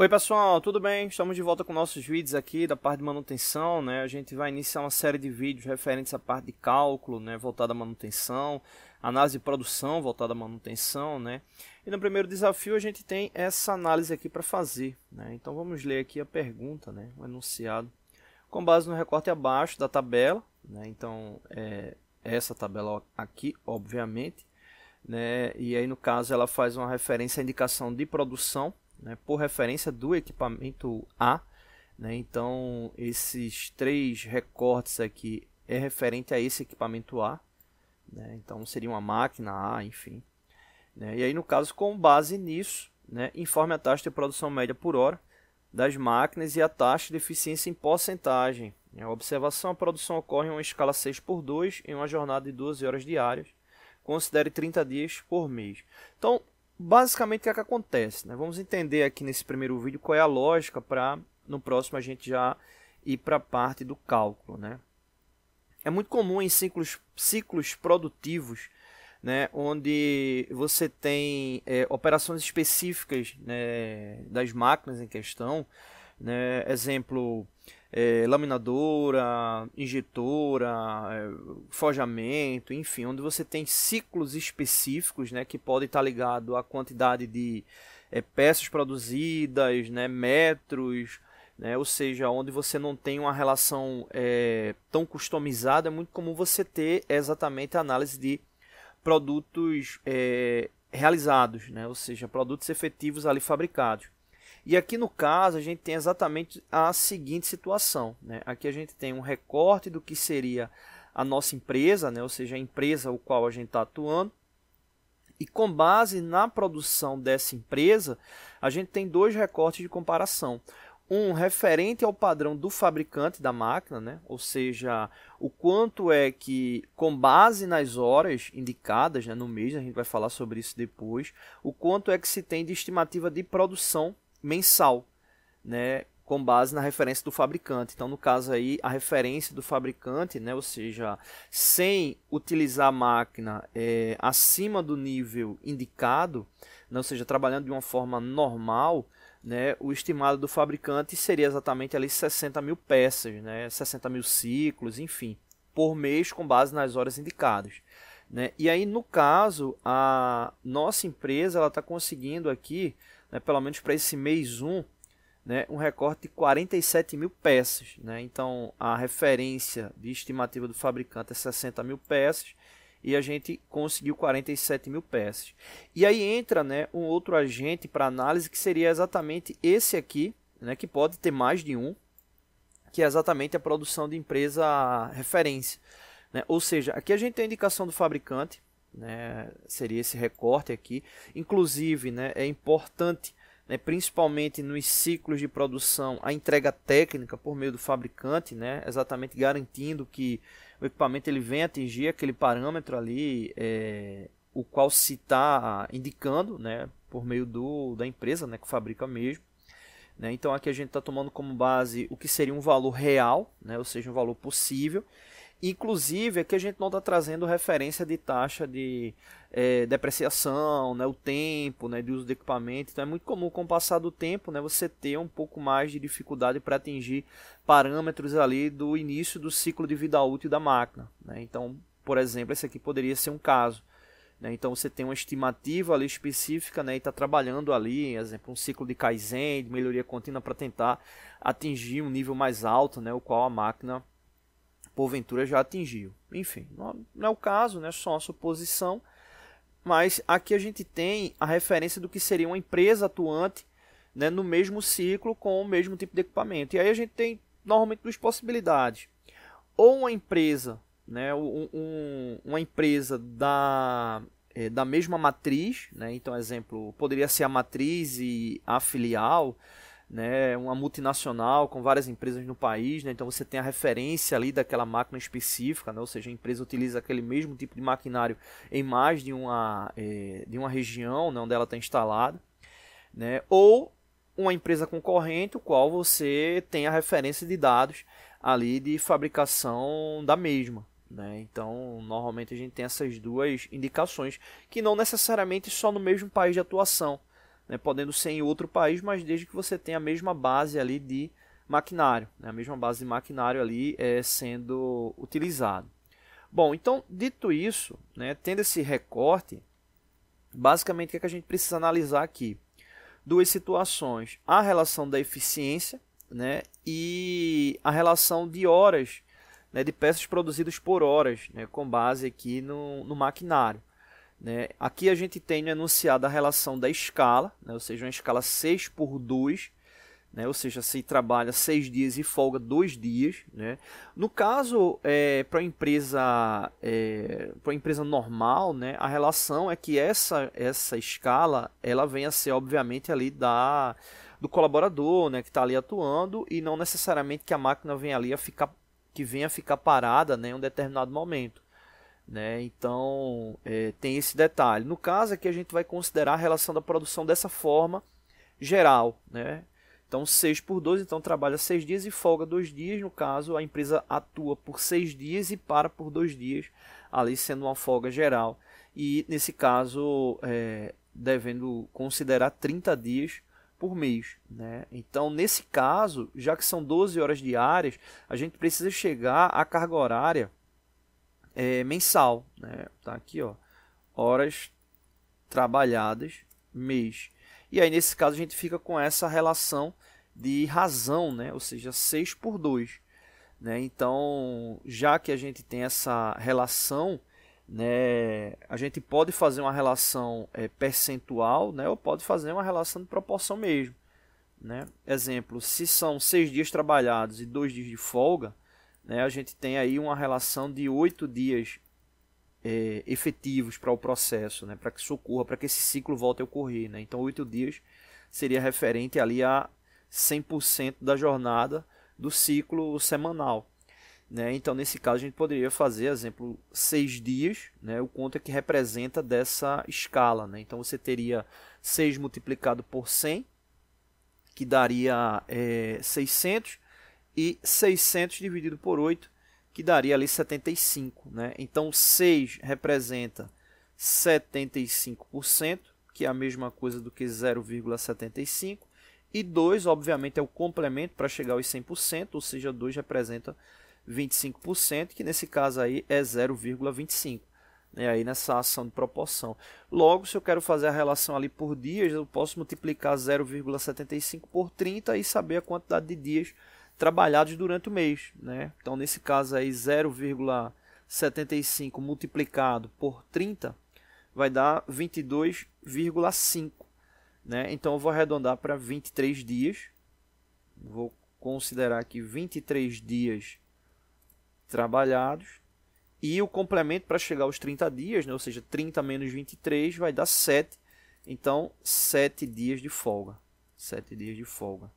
Oi pessoal, tudo bem? Estamos de volta com nossos vídeos aqui da parte de manutenção, né? A gente vai iniciar uma série de vídeos referentes à parte de cálculo, né? Voltada à manutenção, análise de produção voltada à manutenção, né? E no primeiro desafio a gente tem essa análise aqui para fazer, né? Então vamos ler aqui a pergunta, né? O enunciado. Com base no recorte abaixo da tabela, né? Então é essa tabela aqui, obviamente, né? E aí no caso ela faz uma referência à indicação de produção, né, por referência do equipamento A. Né, então, esses três recortes aqui é referente a esse equipamento A. Né, então, seria uma máquina A, enfim. Né, e aí, no caso, com base nisso, né, informe a taxa de produção média por hora das máquinas e a taxa de eficiência em porcentagem. A né, observação, a produção ocorre em uma escala 6 por 2 em uma jornada de 12 horas diárias. Considere 30 dias por mês. Então, basicamente o que, é que acontece? Né? Vamos entender aqui nesse primeiro vídeo qual é a lógica para no próximo a gente já ir para a parte do cálculo. Né? É muito comum em ciclos, ciclos produtivos, né, onde você tem é, operações específicas né, das máquinas em questão, né? exemplo, é, laminadora, injetora, é, forjamento, enfim, onde você tem ciclos específicos né, que podem estar ligado à quantidade de é, peças produzidas, né, metros, né, ou seja, onde você não tem uma relação é, tão customizada, é muito comum você ter exatamente a análise de produtos é, realizados, né, ou seja, produtos efetivos ali fabricados. E aqui no caso a gente tem exatamente a seguinte situação. Né? Aqui a gente tem um recorte do que seria a nossa empresa, né? ou seja, a empresa o qual a gente está atuando. E com base na produção dessa empresa, a gente tem dois recortes de comparação. Um referente ao padrão do fabricante da máquina, né? ou seja, o quanto é que, com base nas horas indicadas né, no mês, a gente vai falar sobre isso depois, o quanto é que se tem de estimativa de produção mensal, né, com base na referência do fabricante. Então, no caso aí, a referência do fabricante, né, ou seja, sem utilizar a máquina é, acima do nível indicado, né, ou seja, trabalhando de uma forma normal, né, o estimado do fabricante seria exatamente ali 60 mil peças, né, 60 mil ciclos, enfim, por mês com base nas horas indicadas. Né? E aí, no caso, a nossa empresa está conseguindo aqui né, pelo menos para esse mês 1, né, um recorte de 47 mil peças. Né? Então a referência de estimativa do fabricante é 60 mil peças e a gente conseguiu 47 mil peças. E aí entra né, um outro agente para análise que seria exatamente esse aqui, né, que pode ter mais de um, que é exatamente a produção de empresa referência. Né? Ou seja, aqui a gente tem a indicação do fabricante, né, seria esse recorte aqui. Inclusive, né, é importante, né, principalmente nos ciclos de produção, a entrega técnica por meio do fabricante, né, exatamente garantindo que o equipamento ele venha atingir aquele parâmetro ali, é, o qual se está indicando, né, por meio do, da empresa, né, que fabrica mesmo. Né, então aqui a gente está tomando como base o que seria um valor real, né, ou seja, um valor possível Inclusive, aqui a gente não está trazendo referência de taxa de é, depreciação, né, o tempo né, de uso do equipamento. Então, é muito comum, com o passar do tempo, né, você ter um pouco mais de dificuldade para atingir parâmetros ali do início do ciclo de vida útil da máquina. Né? Então, por exemplo, esse aqui poderia ser um caso. Né? Então, você tem uma estimativa ali específica né, e está trabalhando ali, exemplo, um ciclo de Kaizen, de melhoria contínua para tentar atingir um nível mais alto, né, o qual a máquina porventura já atingiu. Enfim, é, não é o caso, né? só uma suposição, mas aqui a gente tem a referência do que seria uma empresa atuante né, no mesmo ciclo com o mesmo tipo de equipamento. E aí a gente tem normalmente duas possibilidades. Ou uma empresa, né, um, uma empresa da, é, da mesma matriz, né, então exemplo, poderia ser a matriz e a filial, né, uma multinacional com várias empresas no país, né, então você tem a referência ali daquela máquina específica, né, ou seja, a empresa utiliza aquele mesmo tipo de maquinário em mais de uma, é, de uma região né, onde ela está instalada, né, ou uma empresa concorrente, o qual você tem a referência de dados ali de fabricação da mesma. Né? Então, normalmente a gente tem essas duas indicações, que não necessariamente só no mesmo país de atuação, né, podendo ser em outro país, mas desde que você tenha a mesma base ali de maquinário, né, a mesma base de maquinário ali é, sendo utilizado. Bom, então, dito isso, né, tendo esse recorte, basicamente o que, é que a gente precisa analisar aqui? Duas situações, a relação da eficiência né, e a relação de horas, né, de peças produzidas por horas, né, com base aqui no, no maquinário. Né? Aqui a gente tem né, enunciado a relação da escala, né? ou seja, uma escala 6 por 2, né? ou seja, se trabalha 6 dias e folga 2 dias. Né? No caso, é, para a empresa, é, empresa normal, né? a relação é que essa, essa escala ela vem a ser, obviamente, ali da, do colaborador né? que está ali atuando e não necessariamente que a máquina venha ali a ficar que venha a ficar parada né, em um determinado momento. Né? Então, é, tem esse detalhe. No caso aqui, é a gente vai considerar a relação da produção dessa forma geral. Né? Então, 6 por 12, então trabalha 6 dias e folga 2 dias. No caso, a empresa atua por 6 dias e para por 2 dias, ali sendo uma folga geral. E, nesse caso, é, devendo considerar 30 dias por mês. Né? Então, nesse caso, já que são 12 horas diárias, a gente precisa chegar à carga horária é, mensal. Né? Tá aqui, ó, horas trabalhadas mês. E aí, nesse caso, a gente fica com essa relação de razão, né? ou seja, 6 por 2. Né? Então, já que a gente tem essa relação, né, a gente pode fazer uma relação é, percentual né, ou pode fazer uma relação de proporção mesmo. Né? Exemplo, se são 6 dias trabalhados e 2 dias de folga, né? A gente tem aí uma relação de oito dias é, efetivos para o processo, né? para que isso ocorra, para que esse ciclo volte a ocorrer. Né? Então, oito dias seria referente ali a 100% da jornada do ciclo semanal. Né? Então, nesse caso, a gente poderia fazer, exemplo, seis dias, né? o quanto é que representa dessa escala. Né? Então, você teria 6 multiplicado por 100, que daria é, 600, e 600 dividido por 8, que daria ali 75. Né? Então, 6 representa 75%, que é a mesma coisa do que 0,75. E 2, obviamente, é o complemento para chegar aos 100%, ou seja, 2 representa 25%, que nesse caso aí é 0,25. E né? aí nessa ação de proporção. Logo, se eu quero fazer a relação ali por dias, eu posso multiplicar 0,75 por 30 e saber a quantidade de dias trabalhados durante o mês. Né? Então, nesse caso 0,75 multiplicado por 30 vai dar 22,5. Né? Então, eu vou arredondar para 23 dias. Vou considerar aqui 23 dias trabalhados. E o complemento para chegar aos 30 dias, né? ou seja, 30 menos 23 vai dar 7. Então, 7 dias de folga. 7 dias de folga.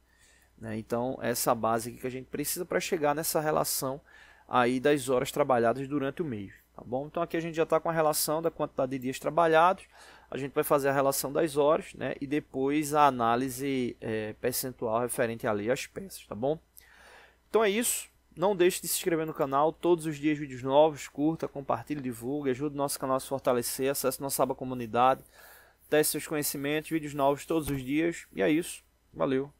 Né? Então, essa base que a gente precisa para chegar nessa relação aí das horas trabalhadas durante o mês. Tá bom? Então, aqui a gente já está com a relação da quantidade de dias trabalhados, a gente vai fazer a relação das horas né? e depois a análise é, percentual referente ali às peças. Tá bom? Então, é isso. Não deixe de se inscrever no canal, todos os dias vídeos novos, curta, compartilhe, divulgue, ajude o nosso canal a se fortalecer, acesse nossa aba comunidade, teste seus conhecimentos, vídeos novos todos os dias. E é isso. Valeu!